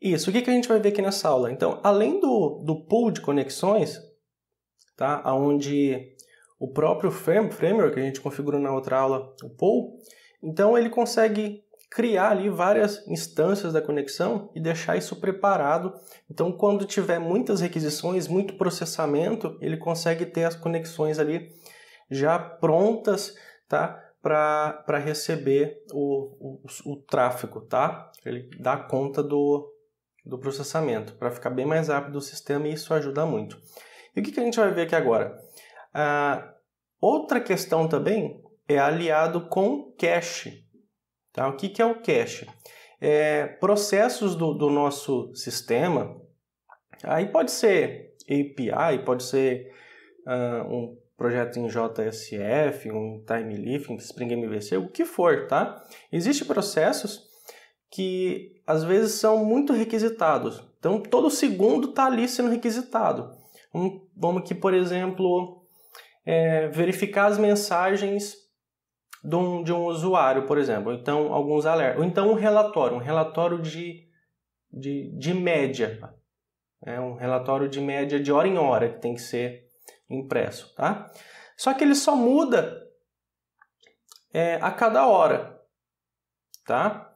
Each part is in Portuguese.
Isso, o que, que a gente vai ver aqui nessa aula? Então, além do, do pool de conexões, tá, onde o próprio framework que a gente configurou na outra aula, o pool, então ele consegue criar ali várias instâncias da conexão e deixar isso preparado. Então, quando tiver muitas requisições, muito processamento, ele consegue ter as conexões ali já prontas, tá? Para receber o, o, o, tráfego, tá? Ele dá conta do, do processamento, para ficar bem mais rápido o sistema e isso ajuda muito. E o que, que a gente vai ver aqui agora? Ah, outra questão também é aliado com cache. Tá? O que, que é o cache? É, processos do, do nosso sistema, aí pode ser API, pode ser ah, um projeto em JSF, um Time Leaf, Spring MVC, o que for, tá? Existem processos que às vezes são muito requisitados. Então, todo segundo está ali sendo requisitado. vamos aqui, por exemplo, é, verificar as mensagens de um, de um usuário, por exemplo. Então, alguns alertas. Ou então, um relatório, um relatório de, de, de média. É um relatório de média de hora em hora que tem que ser impresso, tá? Só que ele só muda é, a cada hora, tá?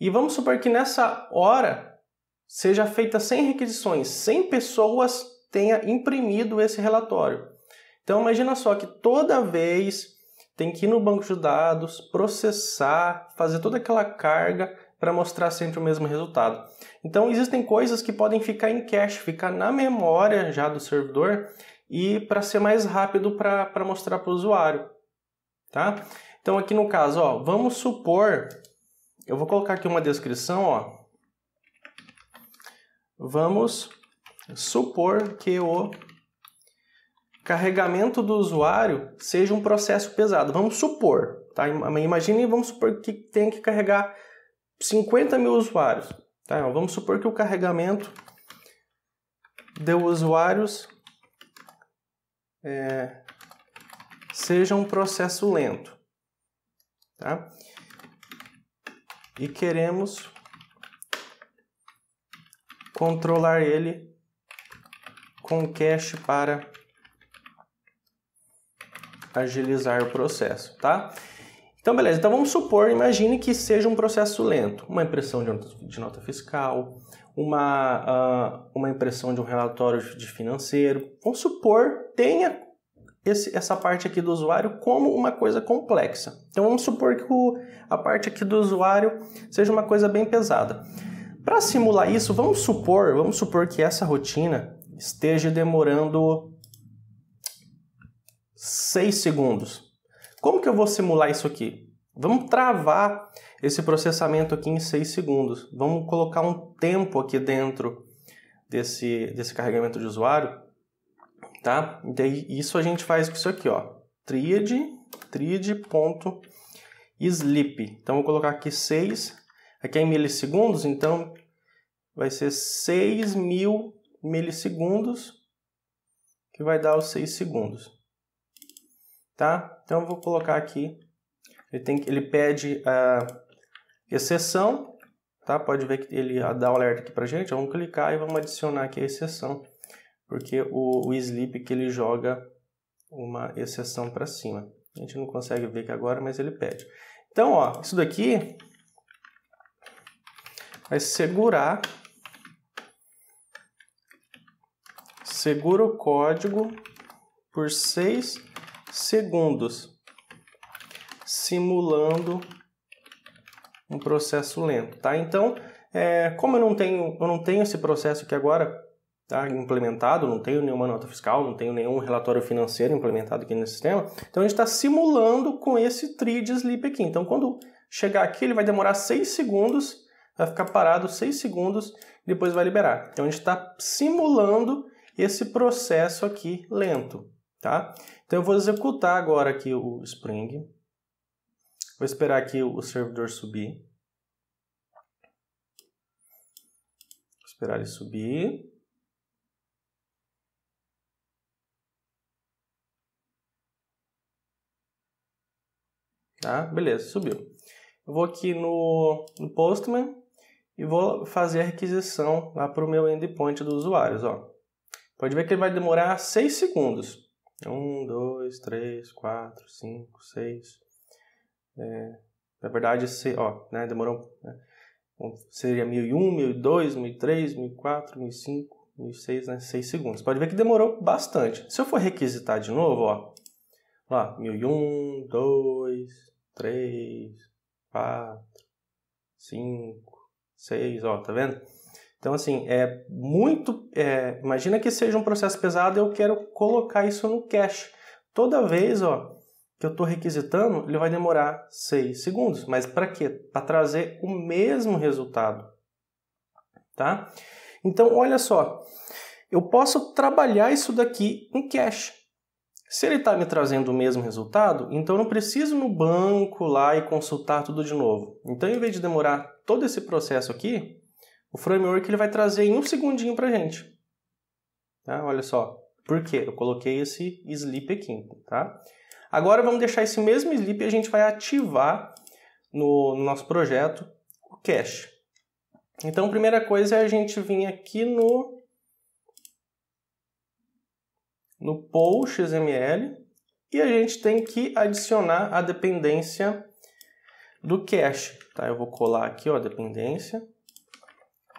E vamos supor que nessa hora seja feita sem requisições, sem pessoas tenha imprimido esse relatório. Então imagina só que toda vez tem que ir no banco de dados, processar, fazer toda aquela carga para mostrar sempre o mesmo resultado. Então existem coisas que podem ficar em cache, ficar na memória já do servidor e para ser mais rápido para mostrar para o usuário, tá? Então aqui no caso, ó, vamos supor eu vou colocar aqui uma descrição, ó. Vamos supor que o carregamento do usuário seja um processo pesado. Vamos supor, tá? Imagine, vamos supor que tem que carregar 50 mil usuários, tá? Vamos supor que o carregamento de usuários é, seja um processo lento, tá? e queremos controlar ele com cache para agilizar o processo, tá? Então, beleza. Então, vamos supor, imagine que seja um processo lento. Uma impressão de nota fiscal, uma, uh, uma impressão de um relatório de financeiro. Vamos supor, tenha esse, essa parte aqui do usuário como uma coisa complexa. Então vamos supor que o, a parte aqui do usuário seja uma coisa bem pesada. Para simular isso, vamos supor, vamos supor que essa rotina esteja demorando 6 segundos. Como que eu vou simular isso aqui? Vamos travar esse processamento aqui em 6 segundos. Vamos colocar um tempo aqui dentro desse, desse carregamento de usuário tá? daí isso a gente faz com isso aqui, ó, tríade, tríade.sleep. Então vou colocar aqui 6, aqui é em milissegundos, então vai ser 6 mil milissegundos, que vai dar os 6 segundos, tá? Então vou colocar aqui, ele, tem, ele pede a exceção, tá? Pode ver que ele dá o um alerta aqui pra gente, vamos clicar e vamos adicionar aqui a exceção porque o, o Sleep que ele joga uma exceção para cima. A gente não consegue ver que é agora, mas ele pede. Então, ó, isso daqui vai segurar segura o código por 6 segundos, simulando um processo lento, tá? Então, é, como eu não tenho, eu não tenho esse processo aqui agora tá, implementado, não tenho nenhuma nota fiscal, não tenho nenhum relatório financeiro implementado aqui no sistema. Então a gente está simulando com esse tree de sleep aqui. Então quando chegar aqui, ele vai demorar 6 segundos, vai ficar parado 6 segundos, depois vai liberar. Então a gente está simulando esse processo aqui lento, tá? Então eu vou executar agora aqui o Spring. Vou esperar aqui o servidor subir. Vou esperar ele subir. Tá? Beleza, subiu. Eu vou aqui no, no Postman e vou fazer a requisição lá para o meu endpoint dos usuários. Ó. Pode ver que ele vai demorar 6 segundos. 1, 2, 3, 4, 5, 6. Na verdade, se, ó, né, demorou. Né, seria 1001, 1002, 1003, 1004, 1005, 1006, né, 6 segundos. Pode ver que demorou bastante. Se eu for requisitar de novo, ó, Vamos lá, e um, dois, três, quatro, cinco, seis, ó, tá vendo? Então, assim, é muito. É, imagina que seja um processo pesado eu quero colocar isso no cache. Toda vez ó, que eu estou requisitando, ele vai demorar 6 segundos. Mas para quê? Para trazer o mesmo resultado. Tá? Então, olha só. Eu posso trabalhar isso daqui em cache. Se ele está me trazendo o mesmo resultado, então eu não preciso ir no banco lá e consultar tudo de novo. Então, em vez de demorar todo esse processo aqui, o framework ele vai trazer em um segundinho para gente. Tá? Olha só, por quê? Eu coloquei esse sleep aqui, tá? Agora vamos deixar esse mesmo sleep e a gente vai ativar no, no nosso projeto o cache. Então, a primeira coisa é a gente vir aqui no no post XML e a gente tem que adicionar a dependência do cache, tá? Eu vou colar aqui, ó, dependência,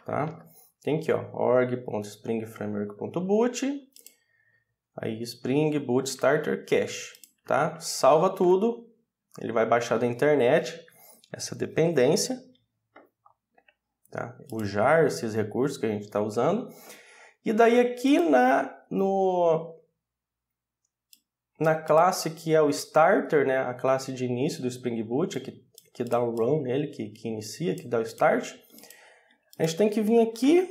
tá? Tem aqui, ó, org.springframework.boot, aí Spring Boot Starter Cache, tá? Salva tudo, ele vai baixar da internet essa dependência, tá? O jar, esses recursos que a gente está usando, e daí aqui na, no, na classe que é o starter, né, a classe de início do Spring Boot, é que, que dá o run nele, que, que inicia, que dá o start, a gente tem que vir aqui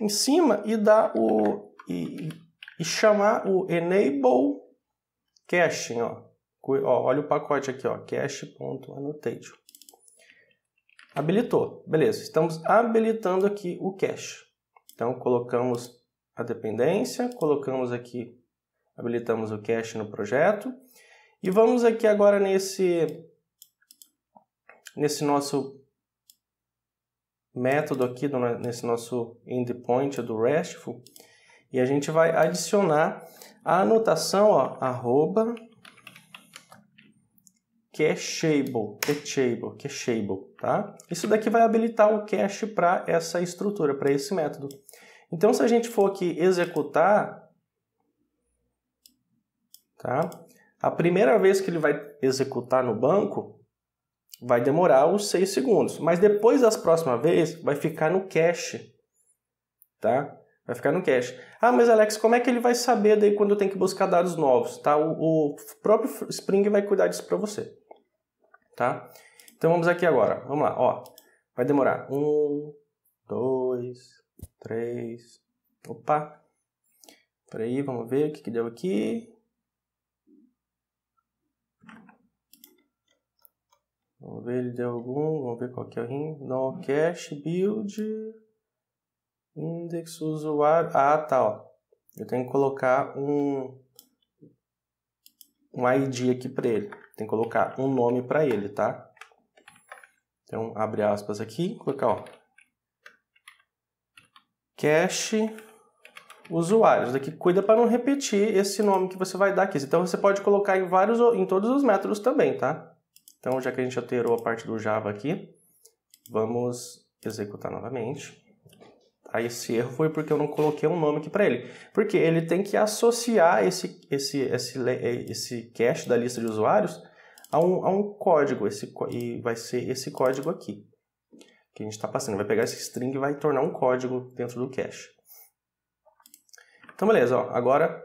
em cima e dar o e, e chamar o enable caching, ó. ó. Olha o pacote aqui, ó, cache.annotation. Habilitou. Beleza, estamos habilitando aqui o cache. Então colocamos a dependência, colocamos aqui habilitamos o cache no projeto. E vamos aqui agora nesse, nesse nosso método aqui, nesse nosso endpoint do RESTful, e a gente vai adicionar a anotação, ó, arroba cacheable, cacheable, cacheable, tá? Isso daqui vai habilitar o cache para essa estrutura, para esse método. Então, se a gente for aqui executar Tá? A primeira vez que ele vai executar no banco, vai demorar os 6 segundos, mas depois das próximas vezes vai ficar no cache, tá? Vai ficar no cache. Ah, mas Alex, como é que ele vai saber daí quando tem que buscar dados novos, tá? O, o próprio Spring vai cuidar disso para você, tá? Então vamos aqui agora, vamos lá, ó. Vai demorar um, dois, três, opa. aí vamos ver o que, que deu aqui. Vamos ver, ele deu algum, vamos ver qual que é o rim. No cache build index usuário. Ah, tá, ó. Eu tenho que colocar um um ID aqui para ele. Tem que colocar um nome para ele, tá? Então, abre aspas aqui, colocar, ó. Cache usuários. Daqui cuida para não repetir esse nome que você vai dar aqui. Então você pode colocar em vários em todos os métodos também, tá? Então, já que a gente alterou a parte do Java aqui, vamos executar novamente. Aí tá, esse erro foi porque eu não coloquei um nome aqui para ele. Porque ele tem que associar esse, esse, esse, eh, esse cache da lista de usuários a um, a um código. Esse, e vai ser esse código aqui que a gente está passando. Vai pegar esse string e vai tornar um código dentro do cache. Então, beleza. Ó, agora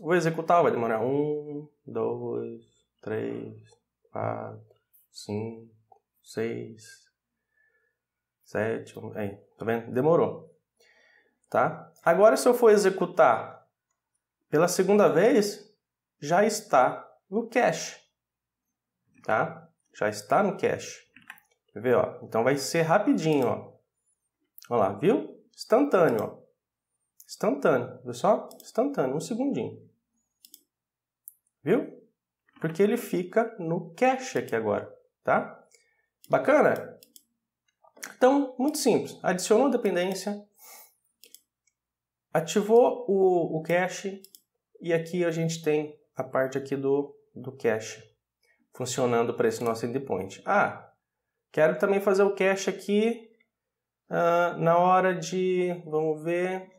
vou executar. Vai demorar um, dois, três, quatro, cinco, seis, sete, aí, é, tá vendo? Demorou, tá? Agora, se eu for executar pela segunda vez, já está no cache, tá? Já está no cache. Quer ver, ó? Então vai ser rapidinho, ó. Olha lá, viu? Instantâneo, ó. Instantâneo, viu só? Instantâneo, um segundinho porque ele fica no cache aqui agora, tá? Bacana? Então, muito simples. Adicionou dependência, ativou o, o cache e aqui a gente tem a parte aqui do, do cache funcionando para esse nosso endpoint. Ah, quero também fazer o cache aqui uh, na hora de, vamos ver,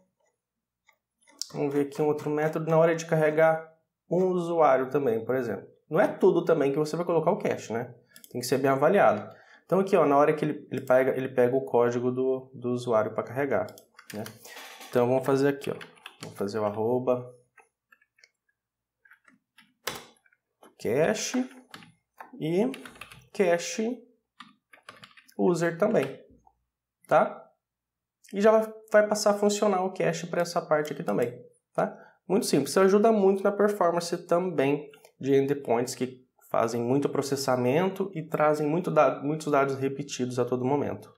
vamos ver aqui um outro método, na hora de carregar um usuário também, por exemplo não é tudo também que você vai colocar o cache, né? Tem que ser bem avaliado. Então aqui, ó, na hora que ele, ele, pega, ele pega o código do, do usuário para carregar, né? Então vamos fazer aqui, ó. Vamos fazer o arroba cache e cache user também, tá? E já vai, passar a funcionar o cache para essa parte aqui também, tá? Muito simples, isso ajuda muito na performance também de endpoints que fazem muito processamento e trazem muito da muitos dados repetidos a todo momento.